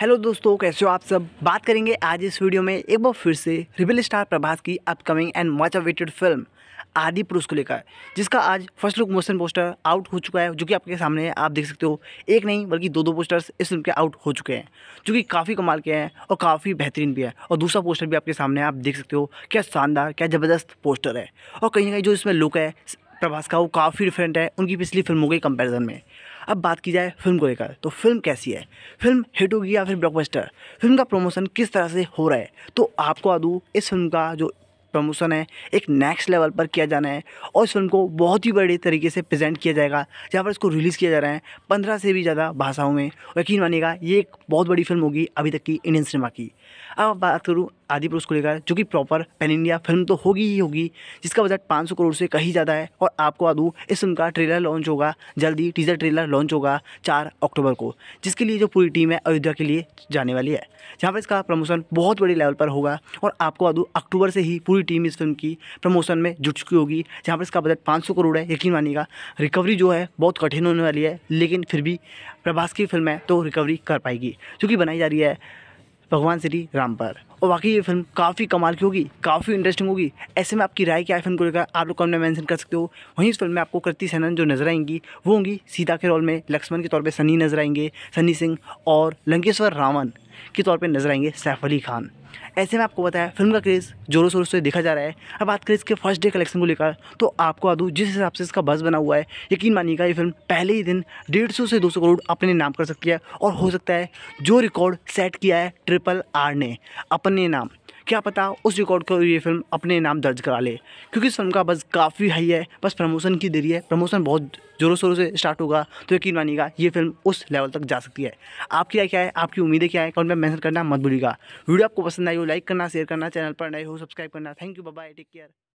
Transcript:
hello दोस्तों कैसे हो आप सब बात करेंगे आज इस वीडियो में एक बार फिर से रिबल स्टार प्रभास की upcoming and much awaited film Adipurush को लेकर जिसका आज first look motion poster out हो चुका है जो कि आपके सामने है आप देख सकते हो एक नहीं बल्कि दो दो पोस्टर्स इस फिल्म के आउट हो चुके हैं जो कि काफ़ी कमाल के हैं और काफ़ी बेहतरीन भी है और दूसरा पोस्टर भी आपके सामने आप देख सकते हो क्या शानदार क्या ज़बरदस्त पोस्टर है और कहीं ना कहीं जो इसमें लुक है प्रभास का वो काफ़ी डिफरेंट है उनकी पिछली फिल्मों के कंपेरिजन में अब बात की जाए फिल्म को लेकर तो फिल्म कैसी है फिल्म हिट होगी या फिर ब्लॉकबस्टर फिल्म का प्रमोशन किस तरह से हो रहा है तो आपको आदू इस फिल्म का जो प्रमोशन है एक नेक्स्ट लेवल पर किया जाना है और इस फिल्म को बहुत ही बड़े तरीके से प्रेजेंट किया जाएगा जहाँ पर इसको रिलीज़ किया जा रहा है पंद्रह से भी ज़्यादा भाषाओं में यकीन मानिएगा ये एक बहुत बड़ी फिल्म होगी अभी तक की इंडियन सिनेमा की अब बात करूँ आदि पुरुष को लेकर जो कि प्रॉपर पैन इंडिया फिल्म तो होगी ही होगी जिसका बजट 500 करोड़ से कहीं ज़्यादा है और आपको आदू इस फिल्म का ट्रेलर लॉन्च होगा जल्दी टीजर ट्रेलर लॉन्च होगा चार अक्टूबर को जिसके लिए जो पूरी टीम है अयोध्या के लिए जाने वाली है जहाँ पर इसका प्रमोशन बहुत बड़े लेवल पर होगा और आपको आदू अक्टूबर से ही पूरी टीम इस फिल्म की प्रमोशन में जुट चुकी होगी जहाँ पर इसका बजट पाँच करोड़ है यकीन मानिएगा रिकवरी जो है बहुत कठिन होने वाली है लेकिन फिर भी प्रभास की फिल्म है तो रिकवरी कर पाएगी जो कि बनाई जा रही है भगवान श्री राम पर और बाकी ये फिल्म काफ़ी कमाल की होगी काफ़ी इंटरेस्टिंग होगी ऐसे में आपकी राय क्या है फिल्म को लेकर आप लोग कमेंट में मेंशन कर सकते हो वहीं इस फिल्म में आपको कृति सेनन जो नजर आएंगी वो होंगी सीता के रोल में लक्ष्मण के तौर पर सनी नजर आएंगे सनी सिंह और लंकेश्वर रावण के तौर पर नजर आएंगे सैफ अली खान ऐसे में आपको बताया फिल्म का क्रेज़ जोरों शोरों से देखा जा रहा है अब बात करें इसके फर्स्ट डे कलेक्शन को लेकर तो आपको आदू जिस हिसाब से इसका बस बना हुआ है यकीन मानिएगा ये फिल्म पहले ही दिन डेढ़ सौ से दो सौ करोड़ अपने नाम कर सकती है और हो सकता है जो रिकॉर्ड सेट किया है ट्रिपल आर ने अपने नाम क्या पता उस रिकॉर्ड को ये फिल्म अपने नाम दर्ज करा ले क्योंकि इस फिल्म का बस काफ़ी हाई है बस प्रमोशन की देरी है प्रमोशन बहुत ज़ोरों शोरों से स्टार्ट होगा तो यकीन मानिएगा ये फिल्म उस लेवल तक जा सकती है आपकी क्या है आपकी उम्मीदें क्या है कमेंट में मैंसन करना मत भूलिएगा वीडियो आपको पसंद आई हो लाइक करना शेयर करना चैनल पर नए हो सब्सक्राइब करना thank you bye take care